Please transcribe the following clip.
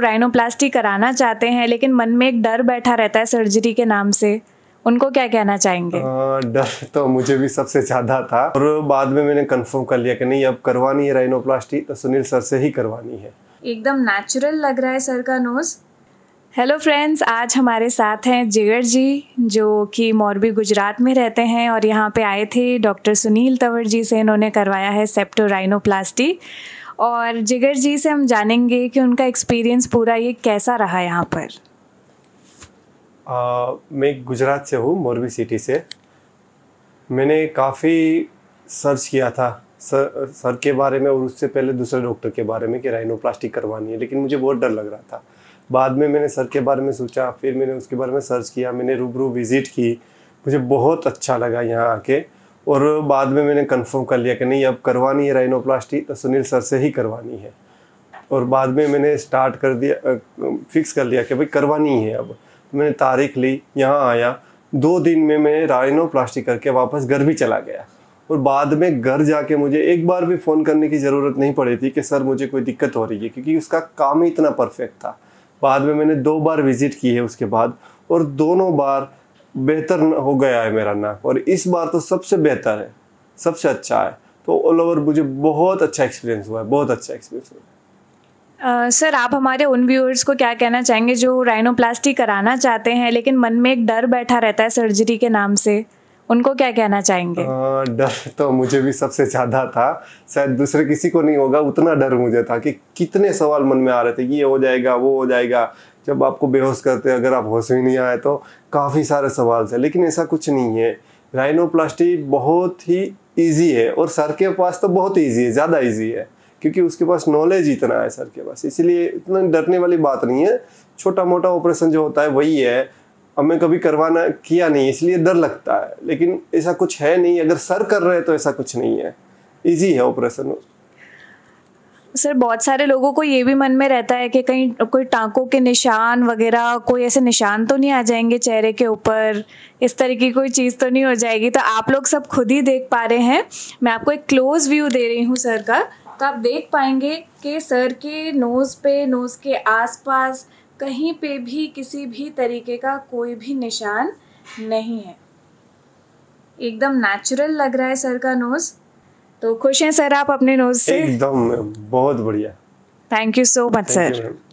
rhinoplasty कराना चाहते हैं लेकिन मन में एक डर बैठा रहता है सर्जरी के नाम से उनको क्या कहना चाहेंगे डर तो मुझे भी सबसे ज़्यादा था और बाद में मैंने कंफर्म कर लिया कि नहीं अब करवानी है राइनोप्लास्टी तो सुनील सर से ही करवानी है एकदम नेचुरल लग रहा है सर का नोज़ हेलो फ्रेंड्स आज हमारे साथ हैं जिगर जी जो कि मोरबी गुजरात में रहते हैं और यहाँ पे आए थे डॉक्टर सुनील तंवर जी से इन्होंने करवाया है सेप्टोराइनोप्लास्टी और जिगर जी से हम जानेंगे कि उनका एक्सपीरियंस पूरा ये कैसा रहा यहाँ पर आ, मैं गुजरात से हूँ मोरबी सिटी से मैंने काफ़ी सर्च किया था सर सर के बारे में और उससे पहले दूसरे डॉक्टर के बारे में कि राइनोप्लास्टिक करवानी है लेकिन मुझे बहुत डर लग रहा था बाद में मैंने सर के बारे में सोचा फिर मैंने उसके बारे में सर्च किया मैंने रूबरू विज़िट की मुझे बहुत अच्छा लगा यहाँ आके और बाद में मैंने कंफर्म कर लिया कि नहीं अब करवानी है राइनोप्लास्टी तो सुनील सर से ही करवानी है और बाद में मैंने स्टार्ट कर दिया फिक्स कर लिया कि भाई करवानी है अब मैंने तारीख ली यहाँ आया दो दिन में मैं राइनोप्लास्टी करके वापस घर भी चला गया और बाद में घर जाके मुझे एक बार भी फ़ोन करने की ज़रूरत नहीं पड़ी थी कि सर मुझे कोई दिक्कत हो रही है क्योंकि उसका काम ही इतना परफेक्ट था बाद में मैंने दो बार विज़िट की है उसके बाद और दोनों बार बेहतर हो गया है मेरा नाक और इस बार तो सबसे बेहतर है सबसे अच्छा है तो ऑल ओवर मुझे बहुत अच्छा एक्सपीरियंस हुआ है बहुत अच्छा एक्सपीरियंस हुआ है सर uh, आप हमारे उन व्यूअर्स को क्या कहना चाहेंगे जो राइनोप्लास्टी कराना चाहते हैं लेकिन मन में एक डर बैठा रहता है सर्जरी के नाम से उनको क्या कहना चाहेंगे uh, डर तो मुझे भी सबसे ज़्यादा था शायद दूसरे किसी को नहीं होगा उतना डर मुझे था कि कितने सवाल मन में आ रहे थे ये हो जाएगा वो हो जाएगा जब आपको बेहोश करते हैं अगर आप होश ही नहीं आए तो काफ़ी सारे सवाल थे लेकिन ऐसा कुछ नहीं है राइनोप्लास्टी बहुत ही ईजी है और सर के पास तो बहुत ईजी है ज़्यादा ईजी है क्योंकि उसके पास नॉलेज इतना है सर के पास इसीलिए इतना डरने वाली बात नहीं है छोटा मोटा ऑपरेशन जो होता है वही है हमें कभी करवाना किया नहीं इसलिए डर लगता है लेकिन ऐसा कुछ है नहीं अगर सर कर रहे हैं तो ऐसा कुछ नहीं है ईजी है ऑपरेशन सर बहुत सारे लोगों को ये भी मन में रहता है कि कहीं कोई टांकों के निशान वगैरह कोई ऐसे निशान तो नहीं आ जाएंगे चेहरे के ऊपर इस तरह की कोई चीज़ तो नहीं हो जाएगी तो आप लोग सब खुद ही देख पा रहे हैं मैं आपको एक क्लोज व्यू दे रही हूँ सर का तो आप देख पाएंगे कि सर के नोज़ पे नोज़ के आसपास कहीं पे भी किसी भी तरीके का कोई भी निशान नहीं है एकदम नेचुरल लग रहा है सर का नोज़ तो खुश हैं सर आप अपने नोज से एकदम बहुत बढ़िया thank you so much sir